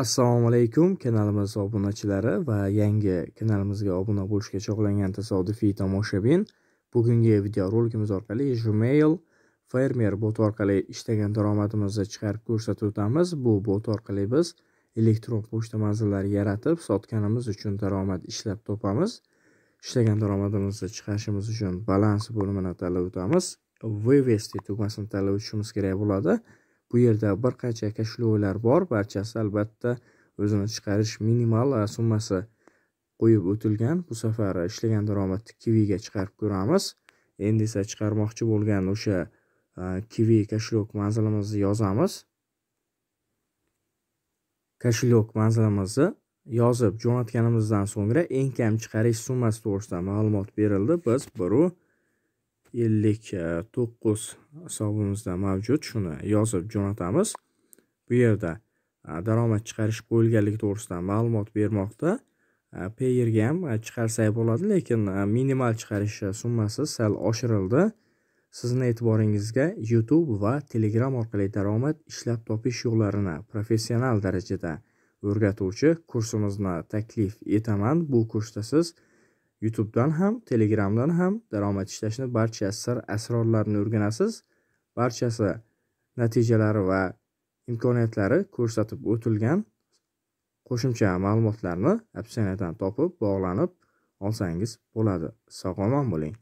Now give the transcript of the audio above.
assalomu alaykum kanalimiz obunachilari va yangi kanalimizga obuna bo'lishga chog'langan tasodifiy tomoshabin bugungi videorolikimiz orqali Gmail fermer bot orqali ishlagan daromadimizni chiqarib ko'rsatib o'tamiz bu bot orqali biz elektron pochta manzillari yaratib sotganimiz uchun daromad ishlab topamiz ishlagan daromadimizni chiqarishimiz uchun balans bo'limini tanlab o'tamiz vvest tugmasini tanlab o'tishimiz kerak bo'ladi bu yerda bir qancha kashflovlar bor barchasi albatta o'zini chiqarish minimal summasi qo'yib o'tilgan bu safar ishlagan daromadni kiviga chiqarib ko'ramiz endi esa chiqarmoqchi bo'lgan o'sha kivi kashlok manzilimizni yozamiz kashlok manzilimizni yozib jo'natganimizdan so'ngra eng kam chiqarish summasi to'g'risida ma'lumot berildi biz biru ellik e, to'qqiz hisobimizda mavjud shuni yozib jo'natamiz bu yerda e, daromad chiqarish qo'yilganligi to'g'risida ma'lumot bermoqda e, payerga ham chiqarsak bo'ladi lekin minimal chiqarish summasi sal oshirildi sizni e'tiboringizga youtube va telegram orqali daromad ishlab topish yo'llarini professional darajada o'rgatuvchi kursimizni taklif etaman bu kursda siz YouTube'dan ham, Telegram'dan ham daromad ishlashni barcha sir asrorlarini o'rganasiz. Barchasi natijalari va imkoniyatlari ko'rsatib o'tilgan qo'shimcha ma'lumotlarni opsiyadan topib, bog'lanib olsangiz bo'ladi. Sog' omon bo'ling.